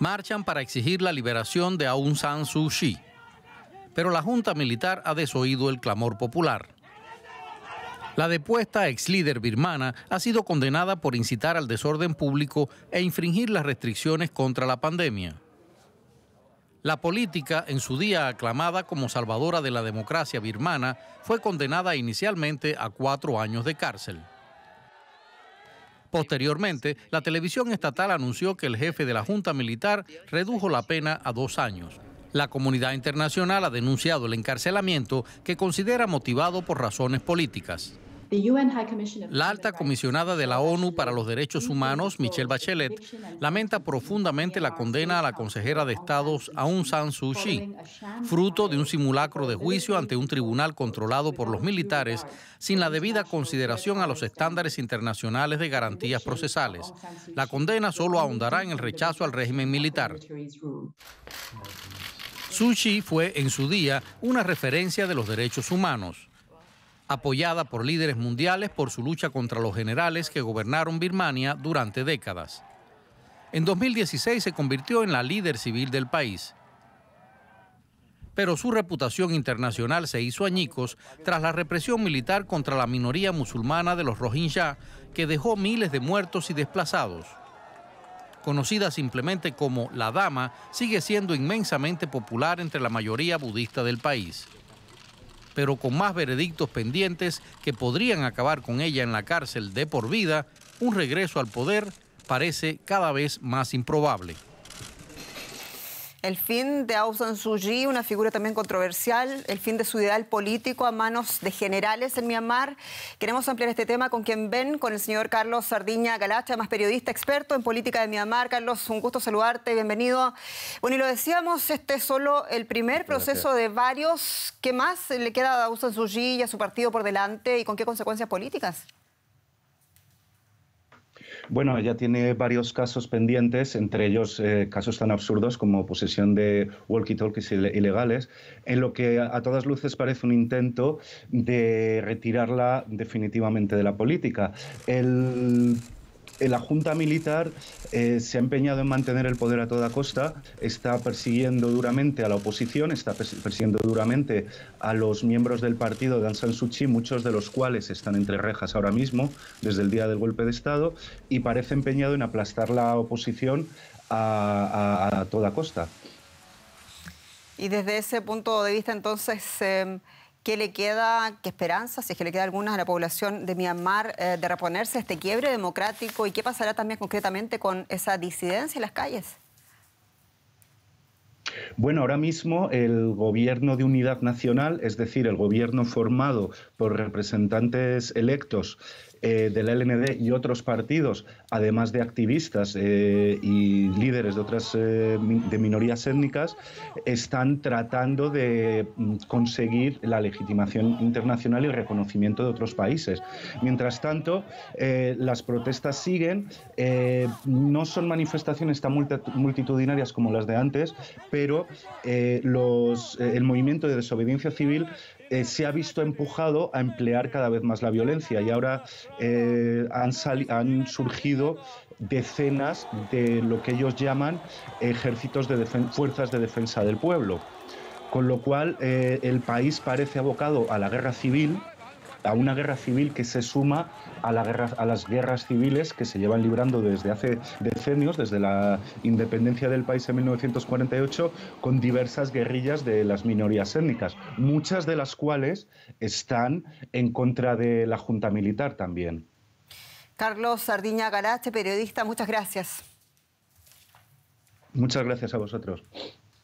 marchan para exigir la liberación de Aung San Suu Kyi, pero la Junta Militar ha desoído el clamor popular. La depuesta ex líder birmana ha sido condenada por incitar al desorden público e infringir las restricciones contra la pandemia. La política, en su día aclamada como salvadora de la democracia birmana, fue condenada inicialmente a cuatro años de cárcel. Posteriormente, la televisión estatal anunció que el jefe de la Junta Militar redujo la pena a dos años. La comunidad internacional ha denunciado el encarcelamiento que considera motivado por razones políticas. La alta comisionada de la ONU para los Derechos Humanos, Michelle Bachelet, lamenta profundamente la condena a la consejera de Estados Aung San Suu Kyi, fruto de un simulacro de juicio ante un tribunal controlado por los militares sin la debida consideración a los estándares internacionales de garantías procesales. La condena solo ahondará en el rechazo al régimen militar. Suu Kyi fue en su día una referencia de los derechos humanos apoyada por líderes mundiales por su lucha contra los generales que gobernaron Birmania durante décadas. En 2016 se convirtió en la líder civil del país. Pero su reputación internacional se hizo añicos tras la represión militar contra la minoría musulmana de los Rohingya, que dejó miles de muertos y desplazados. Conocida simplemente como la Dama, sigue siendo inmensamente popular entre la mayoría budista del país pero con más veredictos pendientes que podrían acabar con ella en la cárcel de por vida, un regreso al poder parece cada vez más improbable el fin de Aung San Suu Kyi, una figura también controversial, el fin de su ideal político a manos de generales en Myanmar. Queremos ampliar este tema con quien ven, con el señor Carlos Sardiña Galacha, más periodista experto en política de Myanmar. Carlos, un gusto saludarte, bienvenido. Bueno, y lo decíamos, este es solo el primer proceso de varios. ¿Qué más le queda a Aung San Suu Kyi y a su partido por delante y con qué consecuencias políticas? Bueno, ella tiene varios casos pendientes, entre ellos eh, casos tan absurdos como posesión de walkie-talkies ilegales, en lo que a todas luces parece un intento de retirarla definitivamente de la política. El la Junta Militar eh, se ha empeñado en mantener el poder a toda costa, está persiguiendo duramente a la oposición, está persiguiendo duramente a los miembros del partido de Aung San muchos de los cuales están entre rejas ahora mismo, desde el día del golpe de Estado, y parece empeñado en aplastar la oposición a, toda costa. Y desde ese punto de vista, entonces, em, ¿Qué le queda, qué esperanza, si es que le queda alguna a la población de Myanmar eh, de reponerse a este quiebre democrático y qué pasará también concretamente con esa disidencia en las calles? Bueno, ahora mismo el gobierno de unidad nacional, es decir, el gobierno formado por representantes electos eh, de LND y otros partidos, además de activistas eh, y líderes de otras eh, de minorías étnicas, están tratando de mm, conseguir la legitimación internacional y el reconocimiento de otros países. Mientras tanto, eh, las protestas siguen, no son manifestaciones tan multitudinarias como las de antes, pero el movimiento de desobediencia civil eh, se ha visto empujado a emplear cada vez más la violencia y ahora eh, han, han, surgido decenas de lo que ellos llaman ejércitos de fuerzas de defensa del pueblo, con lo cual eh, el país parece abocado a la guerra civil a una guerra civil que se suma a, las guerras civiles que se llevan librando desde hace decenios, desde la independencia del país en 1948, con diversas guerrillas de las minorías étnicas, muchas de las cuales están en contra de la Junta Militar también. Carlos Sardiña Garache, periodista, muchas gracias. Muchas gracias a vosotros.